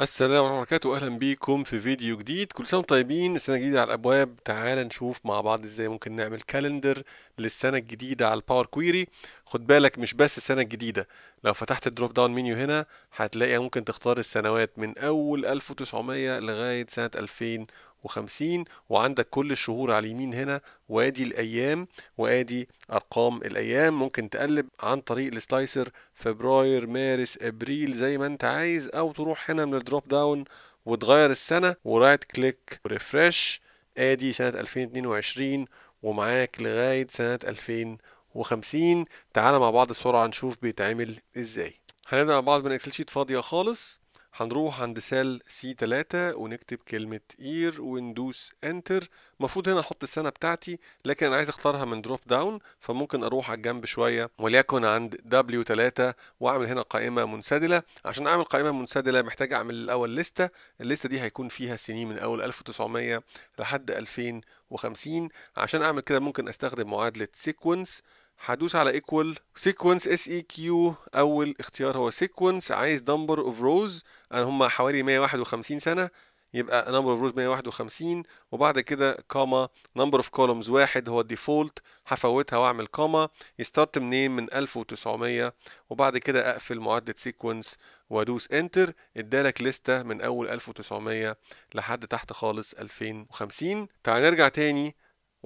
السلام عليكم وبركاته اهلا بيكم في فيديو جديد كل سنه طيبين السنه الجديده على الابواب تعال نشوف مع بعض ازاي ممكن نعمل كالندر للسنه الجديده على الباور كويري خد بالك مش بس السنه الجديده لو فتحت الدروب داون منيو هنا هتلاقي ممكن تختار السنوات من اول 1900 لغايه سنه 2000 وخمسين وعندك كل الشهور على اليمين هنا وادي الأيام وادي أرقام الأيام ممكن تقلب عن طريق السلايسر فبراير مارس أبريل زي ما أنت عايز أو تروح هنا من الدروب داون وتغير السنة ورايت كليك وريفرش ادي سنة 2022 ومعاك لغاية سنة 2050 تعال مع بعض بسرعة نشوف بيتعمل ازاي هنبدأ مع بعض من اكسل شيت فاضية خالص هنروح عند سال سي 3 ونكتب كلمة اير وندوس انتر المفروض هنا احط السنة بتاعتي لكن انا عايز اختارها من دروب داون فممكن اروح على الجنب شوية وليكن عند دبليو 3 واعمل هنا قائمة منسدلة عشان اعمل قائمة منسدلة محتاج اعمل الاول لستة اللستة دي هيكون فيها سنين من اول 1900 لحد 2050 عشان اعمل كده ممكن استخدم معادلة سيكونس هدوس على equal سيكونس اس اي كيو اول اختيار هو سيكونس عايز نمبر اوف روز انا هم حوالي 151 سنه يبقى نمبر اوف روز 151 وبعد كده كاما نمبر اوف كولومز واحد هو الديفولت هفوتها واعمل كاما يستارت منين من 1900 وبعد كده اقفل معدة سيكونس وادوس انتر ادالك لستة من اول 1900 لحد تحت خالص 2050 تعال نرجع تاني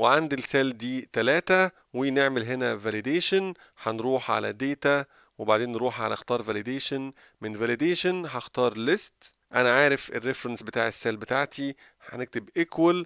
وعند السيل دي 3 ونعمل هنا فاليديشن هنروح على داتا وبعدين نروح على اختار فاليديشن من فاليديشن هختار ليست انا عارف الريفرنس بتاع السيل بتاعتي هنكتب equal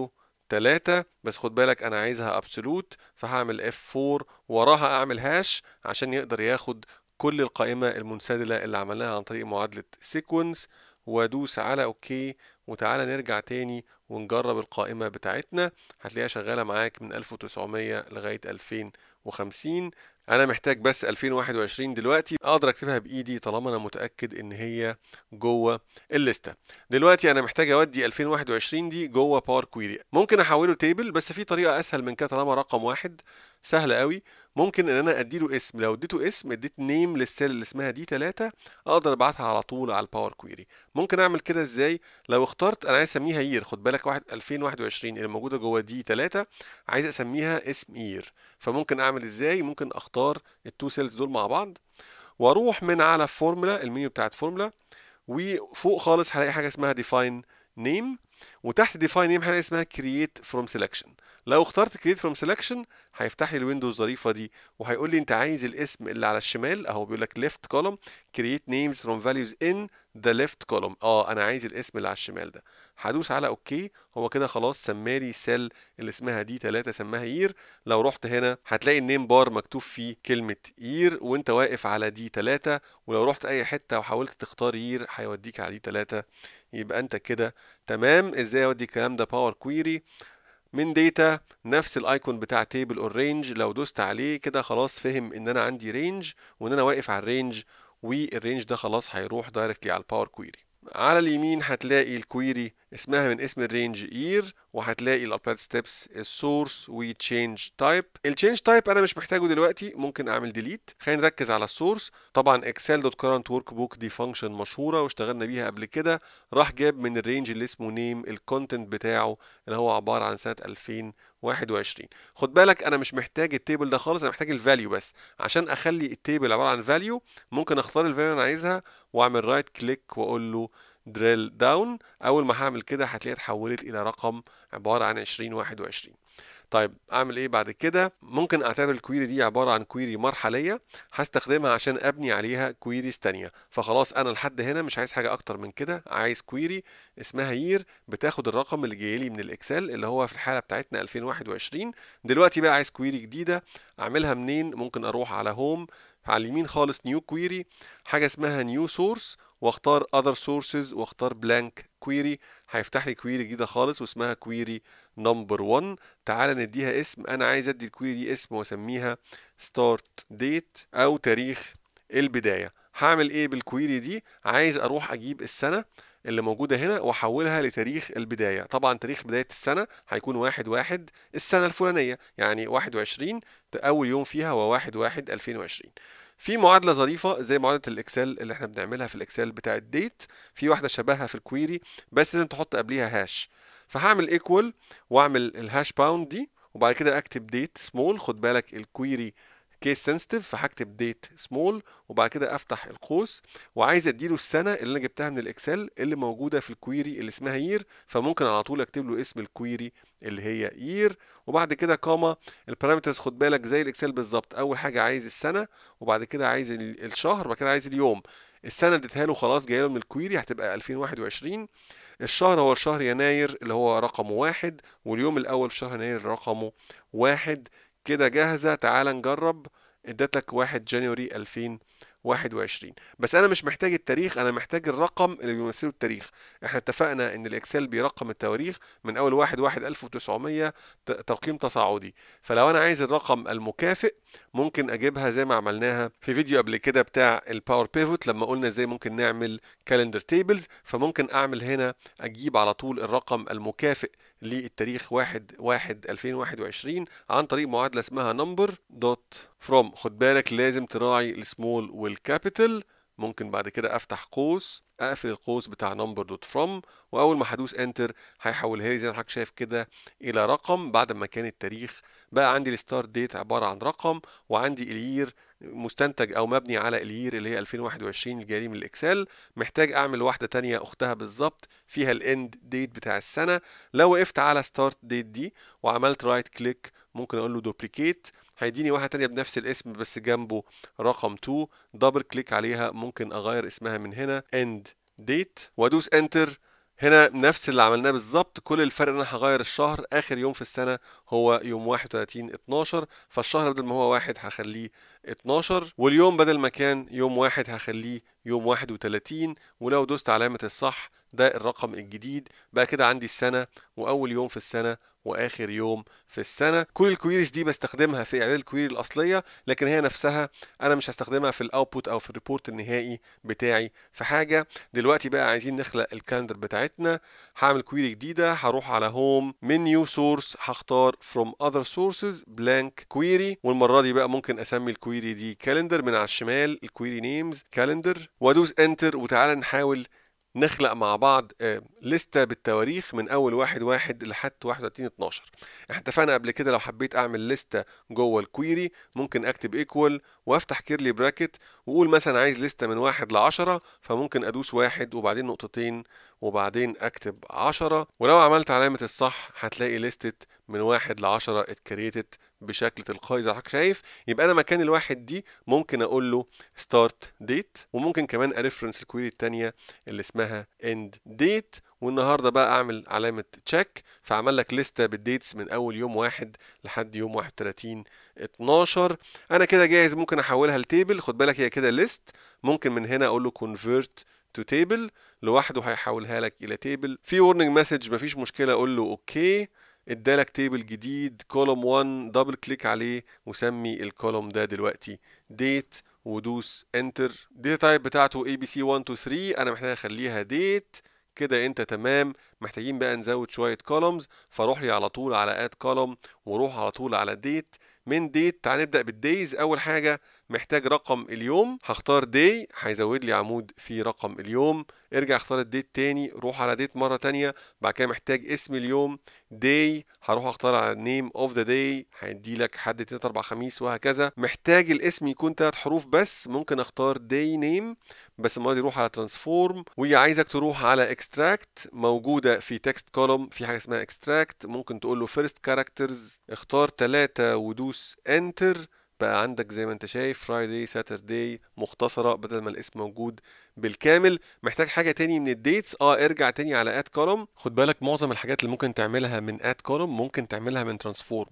w 3 بس خد بالك انا عايزها ابسولوت فهعمل F4 وراها اعمل هاش عشان يقدر ياخد كل القائمة المنسدلة اللي عملناها عن طريق معادلة سيكونس وادوس على اوكي OK وتعالى نرجع تاني ونجرب القائمة بتاعتنا هتلاقيها شغالة معاك من 1900 لغاية 2050 أنا محتاج بس 2021 دلوقتي أقدر أكتبها بإيدي طالما أنا متأكد إن هي جوه الليستة دلوقتي أنا محتاج أودي 2021 دي جوه باور كويري ممكن أحوله تيبل بس في طريقة أسهل من كده طالما رقم واحد سهلة قوي ممكن ان انا اديله اسم لو اديته اسم اديت نيم للسيل اللي اسمها دي 3 اقدر ابعتها على طول على الباور كويري ممكن اعمل كده ازاي لو اخترت انا عايز اسميها يير خد بالك واحد 2021 اللي موجوده جوه دي 3 عايز اسميها اسم يير فممكن اعمل ازاي ممكن اختار التو سيلز دول مع بعض واروح من على فورمولا المنيو بتاعت فورمولا وفوق خالص هلاقي حاجه اسمها ديفاين نيم وتحت ديفاين نيم حاجه اسمها كرييت فروم سيلكشن لو اخترت كرييت فروم سيلكشن هيفتح لي الويندو الظريفه دي وهيقول لي انت عايز الاسم اللي على الشمال اهو بيقول لك ليفت كولوم كرييت نيمز فروم فاليوز ان ذا ليفت كولوم اه انا عايز الاسم اللي على الشمال ده هدوس على اوكي هو كده خلاص سمالي سيل اللي اسمها دي 3 سماها يير لو رحت هنا هتلاقي النيم بار مكتوب فيه كلمه يير وانت واقف على دي 3 ولو رحت اي حته وحاولت تختار يير هيوديك على دي 3 يبقى انت كده تمام ازاي اودي الكلام ده باور كويري من داتا نفس الايكون بتاع تيبل اور رينج لو دوست عليه كده خلاص فهم ان انا عندي رينج وان انا واقف على الرينج والرينج ده خلاص هيروح دايركتلي على الباور كويري على اليمين هتلاقي الكويري اسمها من اسم الرينج يير وهتلاقي الابلايد ستيبس السورس وتشينج تايب التشينج تايب انا مش محتاجه دلوقتي ممكن اعمل ديليت خلينا نركز على السورس طبعا اكسل دوت كرنت ورك بوك دي فانكشن مشهوره واشتغلنا بيها قبل كده راح جاب من الرينج اللي اسمه نيم الكونتنت بتاعه اللي هو عباره عن سنه 2021 خد بالك انا مش محتاج التيبل ده خالص انا محتاج الفاليو بس عشان اخلي التيبل عباره عن فاليو ممكن اختار الفاليو اللي انا عايزها واعمل رايت كليك واقول له دريل داون اول ما هعمل كده هتلاقيها اتحولت الى رقم عباره عن 2021 طيب اعمل ايه بعد كده ممكن اعتبر الكويري دي عباره عن كويري مرحليه هستخدمها عشان ابني عليها كويريز تانية فخلاص انا لحد هنا مش عايز حاجه اكتر من كده عايز كويري اسمها يير بتاخد الرقم اللي جاي لي من الاكسل اللي هو في الحاله بتاعتنا 2021 دلوقتي بقى عايز كويري جديده اعملها منين ممكن اروح على هوم على اليمين خالص نيو كويري حاجه اسمها نيو سورس واختار اذر سورسز واختار بلانك كويري هيفتح لي كويري جديده خالص واسمها كويري نمبر 1 تعالى نديها اسم انا عايز ادي الكويري دي اسم واسميها ستارت ديت او تاريخ البدايه هعمل ايه بالكويري دي عايز اروح اجيب السنه اللي موجودة هنا وأحولها لتاريخ البداية طبعا تاريخ بداية السنة هيكون واحد واحد السنة الفلانية يعني واحد وعشرين أول يوم فيها واحد واحد ألفين وعشرين في معادلة ظريفة زي معادلة الإكسل اللي احنا بنعملها في الإكسل بتاع الديت في واحدة شبهها في الكويري بس لازم تحط قبليها هاش فهعمل ايكوال واعمل الهاش باوند دي وبعد كده اكتب ديت سمول خد بالك الكويري كيس سنسيتيف فهكتب ديت سمول وبعد كده افتح القوس وعايز اديله السنه اللي انا جبتها من الاكسل اللي موجوده في الكويري اللي اسمها يير فممكن على طول اكتب له اسم الكويري اللي هي يير وبعد كده كاما البارامترز خد بالك زي الاكسل بالظبط اول حاجه عايز السنه وبعد كده عايز الشهر وبعد كده عايز اليوم السنه اديتها له خلاص جايه له من الكويري هتبقى 2021 الشهر هو شهر يناير اللي هو رقمه واحد واليوم الأول في شهر يناير رقمه واحد كده جاهزه تعال نجرب ادتك 1 جانيوري 2021 بس انا مش محتاج التاريخ انا محتاج الرقم اللي بيمثله التاريخ احنا اتفقنا ان الاكسل بيرقم التواريخ من اول 1 1 1900 ترقيم تصاعدي فلو انا عايز الرقم المكافئ ممكن اجيبها زي ما عملناها في فيديو قبل كده بتاع الباور بيفوت لما قلنا ازاي ممكن نعمل كالندر تيبلز فممكن اعمل هنا اجيب على طول الرقم المكافئ للتاريخ 1 1 2021 عن طريق معادله اسمها نمبر دوت فروم خد بالك لازم تراعي السمول والكابيتال ممكن بعد كده افتح قوس اقفل القوس بتاع نمبر دوت فروم واول ما هدوس انتر هيحولها لي زي ما حضرتك شايف كده الى رقم بعد ما كان التاريخ بقى عندي الستارت ديت عباره عن رقم وعندي الير مستنتج او مبني على الير اللي هي 2021 الجاري من الاكسل محتاج اعمل واحده تانية اختها بالظبط فيها الاند ديت بتاع السنه لو وقفت على ستارت ديت دي وعملت رايت right كليك ممكن اقول له دوبليكيت هيديني واحده تانية بنفس الاسم بس جنبه رقم 2 دبل كليك عليها ممكن اغير اسمها من هنا end date وادوس انتر هنا نفس اللي عملناه بالظبط كل الفرق ان انا هغير الشهر اخر يوم في السنه هو يوم 31 12 فالشهر بدل ما هو واحد هخليه 12 واليوم بدل ما كان يوم واحد هخليه يوم 31 ولو دوست علامه الصح ده الرقم الجديد بقى كده عندي السنه واول يوم في السنه واخر يوم في السنه كل الكويريز دي بستخدمها في اعداد الكويري الاصليه لكن هي نفسها انا مش هستخدمها في الاوتبوت او في الريبورت النهائي بتاعي في حاجه دلوقتي بقى عايزين نخلق الكالندر بتاعتنا هعمل كويري جديده هروح على هوم منيو سورس هختار فروم اذر سورسز بلانك كويري والمره دي بقى ممكن اسمي الكويري دي كالندر من على الشمال الكويري نيمز كالندر وادوس انتر وتعالى نحاول نخلق مع بعض آه، لستة بالتواريخ من أول واحد واحد لحد 31 12 احنا اتفقنا قبل كده لو حبيت أعمل لستة جوه الكويري ممكن أكتب إيكوال وأفتح كيرلي براكت وأقول مثلا عايز لستة من واحد لعشرة فممكن أدوس واحد وبعدين نقطتين وبعدين أكتب عشرة ولو عملت علامة الصح هتلاقي لستة من واحد لعشرة اتكريتت بشكل تلقائي زي ما حضرتك شايف يبقى انا مكان الواحد دي ممكن اقول له ستارت ديت وممكن كمان اريفرنس الكويري الثانيه اللي اسمها اند ديت والنهارده بقى اعمل علامه تشيك فعمل لك لسته بالديتس من اول يوم واحد لحد يوم 31 12 انا كده جاهز ممكن احولها لتيبل خد بالك هي كده ليست ممكن من هنا اقول له كونفيرت تو تيبل لوحده هيحولها لك الى تيبل في ورنينج مسج مفيش مشكله اقول له اوكي okay. ادالك تيبل جديد كولوم 1 دبل كليك عليه وسمي الكولوم ده دلوقتي ديت ودوس انتر داتا تايب بتاعته اي بي سي 1 2 3 انا محتاج اخليها ديت كده انت تمام محتاجين بقى نزود شويه كولومز فروح لي على طول على اد كولوم وروح على طول على ديت من ديت تعال نبدا بالديز اول حاجه محتاج رقم اليوم هختار داي هيزود لي عمود فيه رقم اليوم ارجع اختار الديت تاني روح على ديت مره تانية بعد كده محتاج اسم اليوم داي هروح اختار على نيم اوف ذا داي هيدي لك حد 2 4 خميس وهكذا محتاج الاسم يكون ثلاث حروف بس ممكن اختار داي نيم بس المره دي روح على ترانسفورم وهي عايزك تروح على اكستراكت موجوده في تكست كولوم في حاجه اسمها اكستراكت ممكن تقول له فيرست كاركترز اختار ثلاثه ودوس انتر بقى عندك زي ما انت شايف فرايداي ساترداي مختصره بدل ما الاسم موجود بالكامل محتاج حاجه تاني من الديتس اه ارجع تاني على اد كولوم خد بالك معظم الحاجات اللي ممكن تعملها من اد كولوم ممكن تعملها من ترانسفورم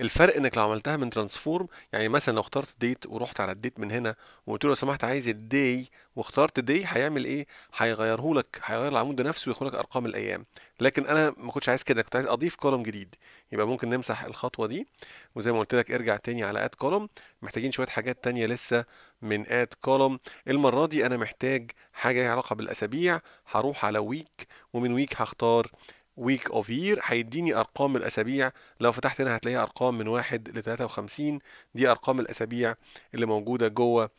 الفرق انك لو عملتها من ترانسفورم يعني مثلا لو اخترت ديت ورحت على الديت من هنا وقلت له لو سمحت عايز الدي واخترت دي هيعمل ايه هيغيره لك هيغير العمود نفسه ويخرج لك ارقام الايام لكن انا ما كنتش عايز كده كنت عايز اضيف كولوم جديد يبقى ممكن نمسح الخطوه دي وزي ما قلت لك ارجع تاني على اد كولوم محتاجين شويه حاجات تانية لسه من اد كولوم المره دي انا محتاج حاجه ليها علاقه بالاسابيع هروح على ويك ومن ويك هختار ويك اوف يير هيديني ارقام الاسابيع لو فتحت هنا هتلاقي ارقام من 1 ل 53 دي ارقام الاسابيع اللي موجوده جوه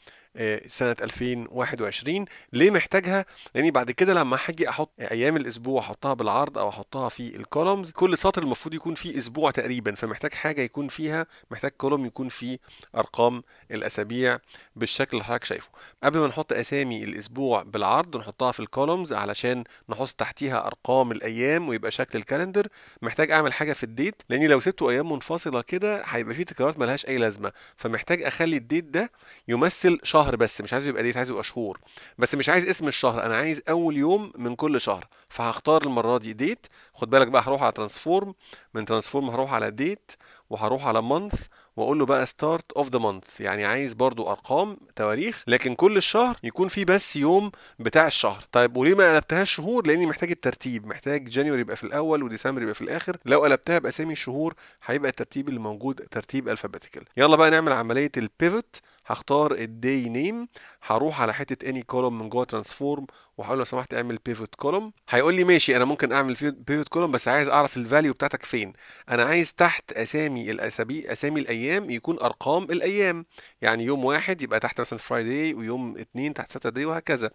سنه 2021 ليه محتاجها لاني بعد كده لما هاجي احط ايام الاسبوع احطها بالعرض او احطها في الكولومز كل سطر المفروض يكون فيه اسبوع تقريبا فمحتاج حاجه يكون فيها محتاج كولوم يكون فيه ارقام الاسابيع بالشكل اللي حضرتك شايفه قبل ما نحط اسامي الاسبوع بالعرض نحطها في الكولومز علشان نحط تحتيها ارقام الايام ويبقى شكل الكالندر محتاج اعمل حاجه في الديت لاني لو سبته ايام منفصله كده هيبقى فيه تكرارات ملهاش اي لازمه فمحتاج اخلي الديت ده يمثل شهر شهر بس مش عايز يبقى ديت عايز يبقى شهور بس مش عايز اسم الشهر انا عايز اول يوم من كل شهر فهختار المره دي ديت خد بالك بقى هروح على ترانسفورم من ترانسفورم هروح على ديت وهروح على مانث واقول له بقى ستارت اوف ذا مانث يعني عايز برضو ارقام تواريخ لكن كل الشهر يكون فيه بس يوم بتاع الشهر طيب وليه ما قلبتهاش شهور لاني محتاج الترتيب محتاج جانيوري يبقى في الاول وديسمبر يبقى في الاخر لو قلبتها باسامي الشهور هيبقى الترتيب اللي موجود ترتيب الفابيتيكال يلا بقى نعمل عمليه البيفوت هختار الداي نيم هروح على حته اني كولوم من جوه ترانسفورم وهقول لو سمحت اعمل بيفوت كولوم هيقول لي ماشي انا ممكن اعمل بيفوت كولوم بس عايز اعرف الفاليو بتاعتك فين انا عايز تحت اسامي الاسابيع اسامي الايام يكون ارقام الايام يعني يوم واحد يبقى تحت مثلا فرايداي ويوم اتنين تحت ساترداي وهكذا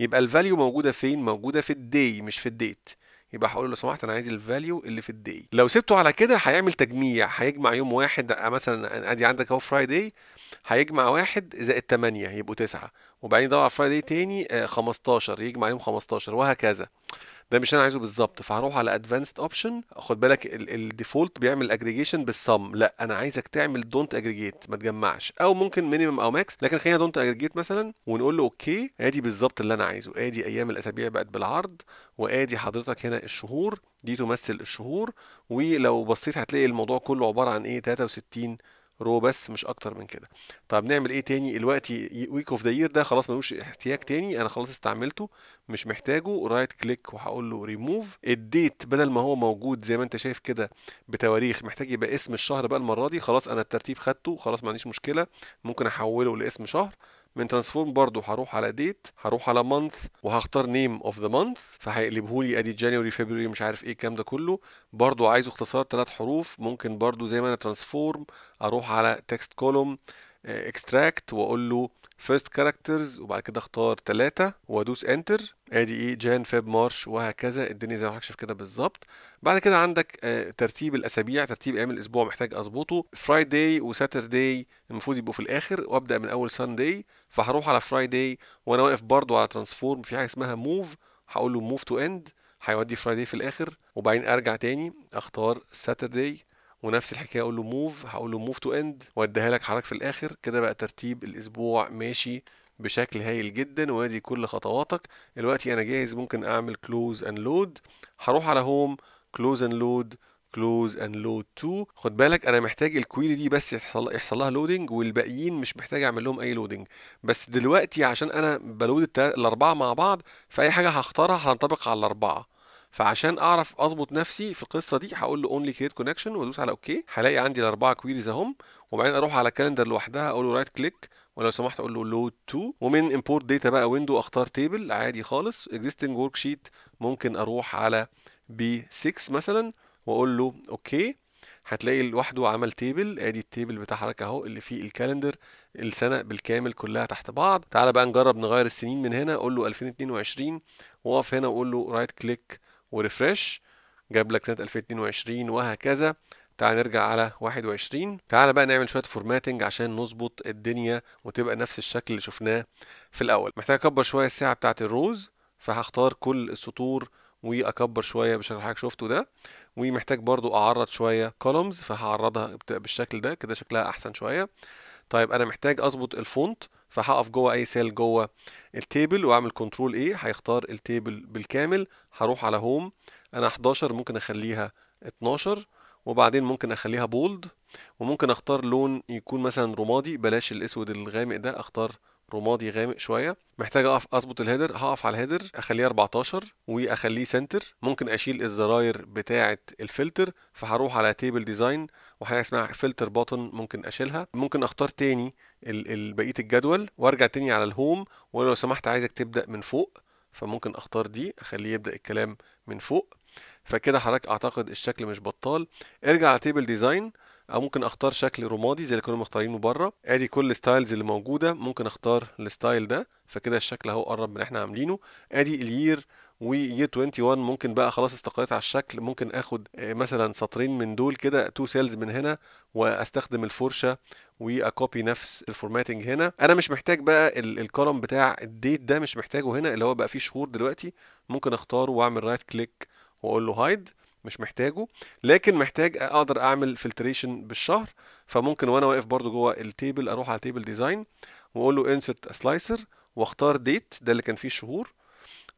يبقى الفاليو موجوده فين موجوده في الداي مش في الديت يبقى هقول له لو سمحت انا عايز الفاليو اللي في الدي لو سبته على كده هيعمل تجميع هيجمع يوم واحد آه، مثلا ادي عندك اهو فرايداي هيجمع واحد زائد 8 يبقوا 9 وبعدين يدور على فرايداي تاني 15 آه، يجمع يوم 15 وهكذا ده مش انا عايزه بالظبط فهروح على ادفانسد اوبشن خد بالك الديفولت بيعمل اجريجيشن بالصم لا انا عايزك تعمل دونت اجريجيت ما تجمعش او ممكن مينيمم او ماكس لكن خلينا دونت اجريجيت مثلا ونقول له اوكي ادي بالظبط اللي انا عايزه ادي ايام الاسابيع بقت بالعرض وادي حضرتك هنا الشهور دي تمثل الشهور ولو بصيت هتلاقي الموضوع كله عباره عن ايه 63 رو بس مش اكتر من كده طب نعمل ايه تاني دلوقتي ويك اوف ذا يير ده خلاص ملوش احتياج تاني انا خلاص استعملته مش محتاجه رايت كليك وهقول له ريموف الديت بدل ما هو موجود زي ما انت شايف كده بتواريخ محتاج يبقى اسم الشهر بقى المره دي خلاص انا الترتيب خدته خلاص ما عنديش مشكله ممكن احوله لاسم شهر من ترانسفورم برضو هروح على ديت هروح على مانث وهختار نيم اوف ذا مانث فهيقلبه لي ادي جانيوري فبراير مش عارف ايه الكلام ده كله برضو عايزه اختصار ثلاث حروف ممكن برضو زي ما انا ترانسفورم اروح على تكست كولوم اكستراكت واقول له فيرست كاركترز وبعد كده اختار ثلاثة وادوس انتر ادي ايه جان فيب مارش وهكذا الدنيا زي ما حضرتك شايف كده بالظبط بعد كده عندك آه، ترتيب الاسابيع ترتيب ايام الاسبوع محتاج اظبطه فرايداي وساترداي المفروض يبقوا في الاخر وابدا من اول سانداي فهروح على فرايداي وانا واقف برضو على ترانسفورم في حاجه اسمها موف هقول له موف تو اند هيودي فرايداي في الاخر وبعدين ارجع تاني اختار ساترداي ونفس الحكايه اقول له موف هقول له موف تو اند واديها لك حضرتك في الاخر كده بقى ترتيب الاسبوع ماشي بشكل هايل جدا وادي كل خطواتك دلوقتي انا جاهز ممكن اعمل كلوز اند لود هروح على هوم كلوز اند لود كلوز اند لود تو خد بالك انا محتاج الكويري دي بس يحصل يحصل لها لودنج والباقيين مش محتاج اعمل لهم اي لودنج بس دلوقتي عشان انا بلود الاربعه مع بعض فاي حاجه هختارها هنطبق على الاربعه فعشان اعرف اظبط نفسي في القصه دي هقول له اونلي كريت كونكشن وادوس على اوكي هلاقي عندي الاربعه كويريز اهم وبعدين اروح على الكالندر لوحدها اقول له رايت كليك ولو سمحت اقول له لود تو ومن امبورت داتا بقى ويندو اختار تيبل عادي خالص اكزيستنج ورك شيت ممكن اروح على بي 6 مثلا واقول له اوكي هتلاقي لوحده عمل تيبل ادي التيبل بتاع حضرتك اهو اللي فيه الكالندر السنه بالكامل كلها تحت بعض تعال بقى نجرب نغير السنين من هنا اقول له 2022 واقف هنا واقول له رايت كليك وريفرش جاب لك سنه 2022 وهكذا تعال نرجع على 21 تعال بقى نعمل شويه فورماتنج عشان نظبط الدنيا وتبقى نفس الشكل اللي شفناه في الاول محتاج اكبر شويه الساعه بتاعه الروز فهختار كل السطور واكبر شويه بالشكل اللي حضرتك شفته ده ومحتاج برضو اعرض شويه كولومز فهعرضها بالشكل ده كده شكلها احسن شويه طيب انا محتاج اظبط الفونت فهقف جوه اي سيل جوه التيبل واعمل كنترول ايه هيختار التيبل بالكامل هروح على هوم انا 11 ممكن اخليها 12 وبعدين ممكن اخليها بولد وممكن اختار لون يكون مثلا رمادي بلاش الاسود الغامق ده اختار رمادي غامق شويه محتاج اقف اظبط الهيدر هقف على الهيدر اخليه 14 واخليه سنتر ممكن اشيل الزراير بتاعه الفلتر فهروح على تيبل ديزاين وحاجه اسمها فلتر بوتن ممكن اشيلها ممكن اختار تاني بقيه الجدول وارجع تاني على الهوم ولو سمحت عايزك تبدا من فوق فممكن اختار دي اخليه يبدا الكلام من فوق فكده حضرتك اعتقد الشكل مش بطال ارجع على تيبل ديزاين او ممكن اختار شكل رمادي زي اللي كنا مختارينه بره ادي كل الستايلز اللي موجوده ممكن اختار الستايل ده فكده الشكل اهو قرب من اللي احنا عاملينه ادي الير ويير 21 ممكن بقى خلاص استقريت على الشكل ممكن اخد آه، مثلا سطرين من دول كده تو سيلز من هنا واستخدم الفرشه واكوبي نفس الفورماتنج هنا انا مش محتاج بقى الكولوم بتاع الديت ده مش محتاجه هنا اللي هو بقى فيه شهور دلوقتي ممكن اختاره واعمل رايت كليك واقول له هايد مش محتاجه لكن محتاج اقدر اعمل فلتريشن بالشهر فممكن وانا واقف برضو جوه التيبل اروح على تيبل ديزاين واقول له انسرت سلايسر واختار ديت ده اللي كان فيه الشهور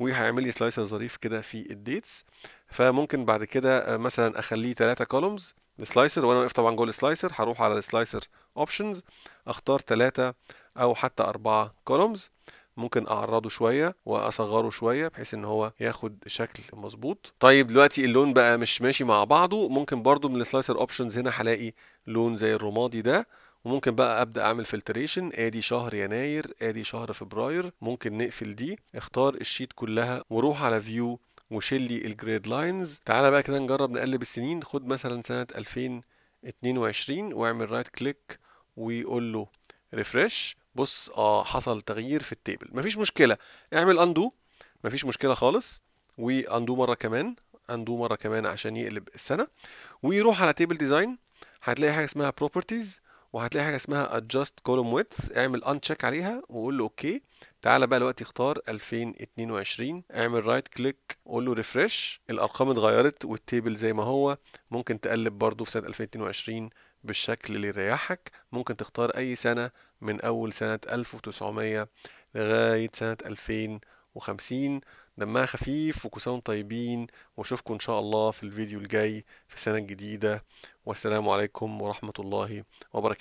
وهيعمل لي سلايسر ظريف كده في الديتس فممكن بعد كده آه، مثلا اخليه ثلاثه كولومز سلايسر وانا واقف طبعا جوه السلايسر هروح على السلايسر اوبشنز اختار ثلاثه او حتى اربعه كولومز ممكن اعرضه شويه واصغره شويه بحيث ان هو ياخد شكل مظبوط طيب دلوقتي اللون بقى مش ماشي مع بعضه ممكن برضو من السلايسر اوبشنز هنا هلاقي لون زي الرمادي ده وممكن بقى ابدا اعمل فلتريشن ادي شهر يناير ادي شهر فبراير ممكن نقفل دي اختار الشيت كلها وروح على فيو وشيل لي الجريد لاينز تعالى بقى كده نجرب نقلب السنين خد مثلا سنه 2022 واعمل رايت كليك وقول له ريفرش بص اه حصل تغيير في التيبل مفيش مشكله اعمل اندو مفيش مشكله خالص واندو مره كمان اندو مره كمان عشان يقلب السنه ويروح على تيبل ديزاين هتلاقي حاجه اسمها بروبرتيز وهتلاقي حاجه اسمها adjust column width اعمل uncheck عليها وقول له اوكي تعالى بقى دلوقتي اختار 2022 اعمل رايت كليك قول له ريفرش الارقام اتغيرت والتيبل زي ما هو ممكن تقلب برضه في سنه 2022 بالشكل اللي يريحك ممكن تختار أي سنة من أول سنة 1900 لغاية سنة 2050 دمها خفيف وكسان طيبين واشوفكم ان شاء الله في الفيديو الجاي في السنة الجديدة والسلام عليكم ورحمة الله وبركاته